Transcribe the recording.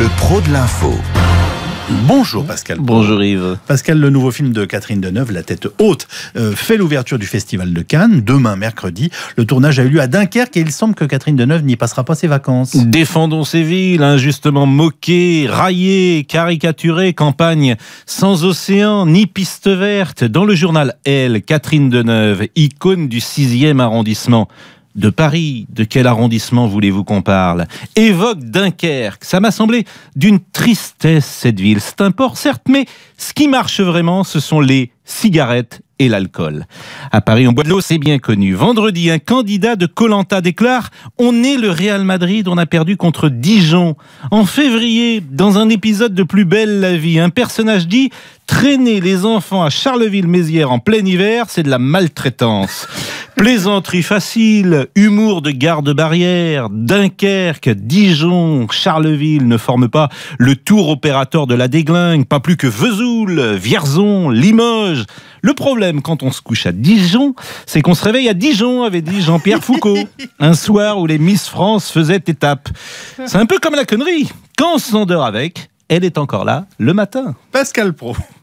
Le pro de l'info. Bonjour Pascal. Bonjour Yves. Pascal, le nouveau film de Catherine Deneuve, La tête haute, euh, fait l'ouverture du Festival de Cannes demain mercredi. Le tournage a eu lieu à Dunkerque et il semble que Catherine Deneuve n'y passera pas ses vacances. Défendons ces villes, injustement moquées, raillées, caricaturées, campagne sans océan ni piste verte. Dans le journal Elle, Catherine Deneuve, icône du 6e arrondissement, de Paris, de quel arrondissement voulez-vous qu'on parle Évoque Dunkerque. Ça m'a semblé d'une tristesse cette ville. C'est un port certes, mais ce qui marche vraiment, ce sont les cigarettes et l'alcool. À Paris, on boit de l'eau, c'est bien connu. Vendredi, un candidat de Colanta déclare "On est le Real Madrid, on a perdu contre Dijon." En février, dans un épisode de Plus belle la vie, un personnage dit "Traîner les enfants à Charleville-Mézières en plein hiver, c'est de la maltraitance." Plaisanterie facile, humour de garde-barrière, Dunkerque, Dijon, Charleville ne forment pas le tour opérateur de la déglingue, pas plus que Vesoul, Vierzon, Limoges. Le problème quand on se couche à Dijon, c'est qu'on se réveille à Dijon, avait dit Jean-Pierre Foucault, un soir où les Miss France faisaient étape. C'est un peu comme la connerie. Quand on s'endort avec, elle est encore là le matin. Pascal Pro.